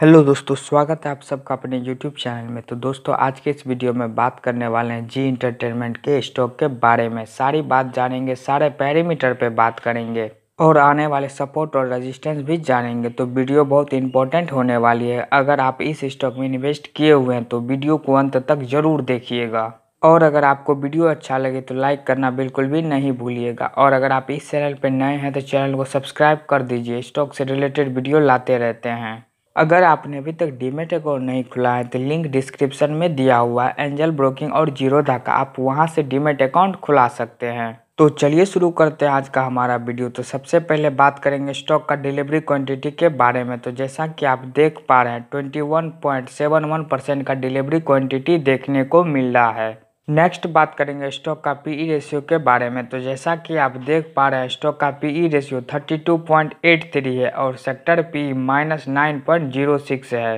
hello दोस्तों स्वागत है आप सबका अपने यूट्यूब चैनल में तो दोस्तों आज के इस वीडियो में बात करने वाले हैं जी इंटरटेनमेंट के स्टॉक के बारे में सारी बात जानेंगे सारे पैरामीटर पे बात करेंगे और आने वाले सपोर्ट और रेजिस्टेंस भी जानेंगे तो वीडियो बहुत इंपॉर्टेंट होने वाली है अगर आप इस स्टॉक में इन्वेस्ट किए हुए हैं तो वीडियो को अंत तक जरूर देखिएगा और अगर आपको वीडियो अच्छा लगे तो लाइक करना बिल्कुल भी नहीं भूलिएगा और अगर आप इस चैनल पर नए हैं तो चैनल को सब्सक्राइब कर दीजिए स्टॉक से रिलेटेड वीडियो लाते रहते हैं अगर आपने अभी तक डीमेट अकाउंट नहीं खुला है तो लिंक डिस्क्रिप्शन में दिया हुआ है एंजल ब्रोकिंग और जीरोधा का आप वहां से डीमेट अकाउंट खुला सकते हैं तो चलिए शुरू करते हैं आज का हमारा वीडियो तो सबसे पहले बात करेंगे स्टॉक का डिलीवरी क्वांटिटी के बारे में तो जैसा कि आप देख पा रहे हैं 21.71 परसेंट का डिलीवरी क्वांटिटी देखने को मिल रहा है नेक्स्ट बात करेंगे स्टॉक का पीई रेशियो e के बारे में तो जैसा कि आप देख पा रहे हैं स्टॉक का पीई रेशियो 32.83 है और सेक्टर पी माइनस नाइन है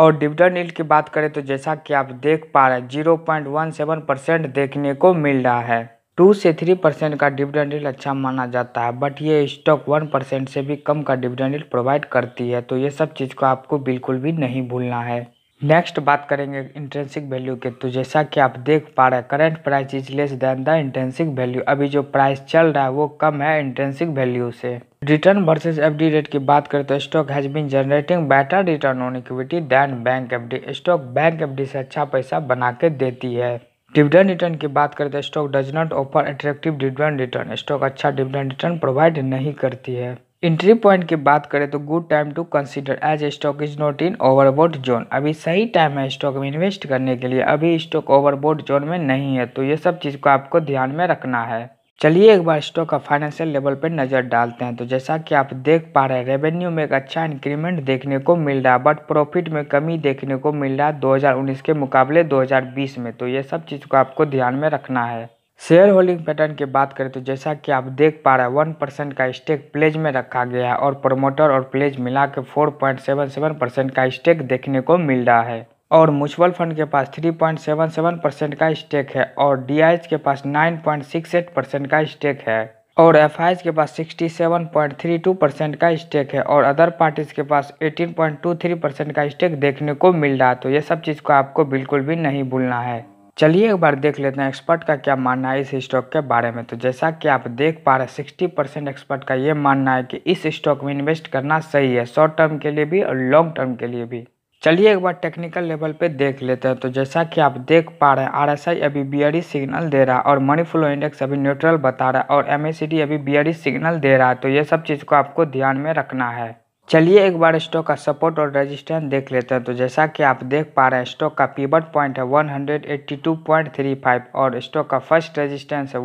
और डिविडेंड नील की बात करें तो जैसा कि आप देख पा रहे हैं zero point one seven percent देखने को मिल रहा है टू से थ्री परसेंट का डिविडेंड नील अच्छा माना जाता है बट ये स्टॉक वन परसेंट से भी कम का डिविडेंड नील प्रोवाइड करती है तो ये सब चीज़ को आपको बिल्कुल भी नहीं भूलना है नेक्स्ट बात करेंगे इंटेंसिक वैल्यू के तो जैसा कि आप देख पा रहे हैं current price is less than the intrinsic value अभी जो प्राइस चल रहा है वो कम है इंटेंसिक वैल्यू से रिटर्न वर्सेस एफडी रेट की बात करें तो stock has been generating better return on equity than bank FD stock bank FD से अच्छा पैसा बना के देती है डिविडेंड रिटर्न की बात करें तो stock does not offer attractive dividend return stock अच्छा डिविडेंड रिटर्न प्रोवाइड नहीं करती है इंट्री पॉइंट की बात करें तो good time to consider as stock is not in overbought zone अभी सही टाइम है स्टॉक में इन्वेस्ट करने के लिए अभी स्टॉक ओवरबोर्ड जोन में नहीं है तो ये सब चीज़ को आपको ध्यान में रखना है चलिए एक बार स्टॉक का फाइनेंशियल लेवल पर नज़र डालते हैं तो जैसा कि आप देख पा रहे हैं रेवेन्यू में एक अच्छा इंक्रीमेंट देखने को मिल रहा है बट प्रॉफिट में कमी देखने को मिल रहा है 2019 के मुकाबले 2020 में तो ये सब चीज़ को आपको ध्यान में रखना है शेयर होल्डिंग पैटर्न की बात करें तो जैसा कि आप देख पा रहे हैं वन परसेंट का स्टेक प्लेज में रखा गया है और प्रोमोटर और प्लेज मिला के four point seven seven percent का स्टेक देखने को मिल रहा है और म्यूचुअल फंड के पास three point seven seven percent का स्टेक है और डी के पास nine point six eight percent का स्टेक है और एफ के पास sixty seven point three two percent का स्टेक है और अदर पार्टीज के पास eighteen point two three percent का स्टेक देखने को मिल रहा है तो ये सब चीज़ को आपको बिल्कुल भी नहीं भूलना है चलिए एक बार देख लेते हैं एक्सपर्ट का क्या मानना है इस स्टॉक के बारे में तो जैसा कि आप देख पा रहे हैं सिक्सटी परसेंट एक्सपर्ट का ये मानना है कि इस स्टॉक में इन्वेस्ट करना सही है शॉर्ट टर्म के लिए भी और लॉन्ग टर्म के लिए भी चलिए एक बार टेक्निकल लेवल पे देख लेते हैं तो जैसा कि आप देख पा रहे हैं आरएसआई अभी बियरी सिग्नल दे रहा है और मनी फ्लो इंडेक्स अभी न्यूट्रल बता रहा है और डी अभी बियरी सिग्नल दे रहा है तो ये सब चीज़ को आपको ध्यान में रखना है चलिए एक बार स्टॉक का सपोर्ट और रेजिस्टेंस देख लेते हैं तो जैसा कि आप देख पा रहे हैं स्टॉक का पीबट पॉइंट है 182.35 और स्टॉक का फर्स्ट रेजिस्टेंस है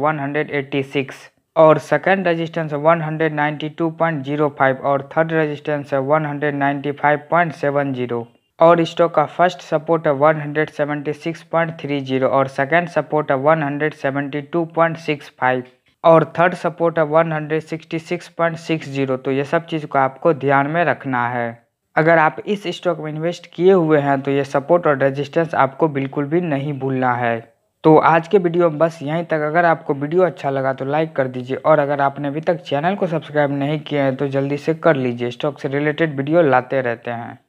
186 और सेकंड रेजिस्टेंस है 192.05 और थर्ड रेजिस्टेंस है 195.70 और स्टॉक का फर्स्ट सपोर्ट है 176.30 और सेकंड सपोर्ट है 172.65 और थर्ड सपोर्ट है 166.60 तो ये सब चीज़ को आपको ध्यान में रखना है अगर आप इस स्टॉक में इन्वेस्ट किए हुए हैं तो ये सपोर्ट और रेजिस्टेंस आपको बिल्कुल भी नहीं भूलना है तो आज के वीडियो में बस यहीं तक अगर आपको वीडियो अच्छा लगा तो लाइक कर दीजिए और अगर आपने अभी तक चैनल को सब्सक्राइब नहीं किया है तो जल्दी से कर लीजिए स्टॉक से रिलेटेड वीडियो लाते रहते हैं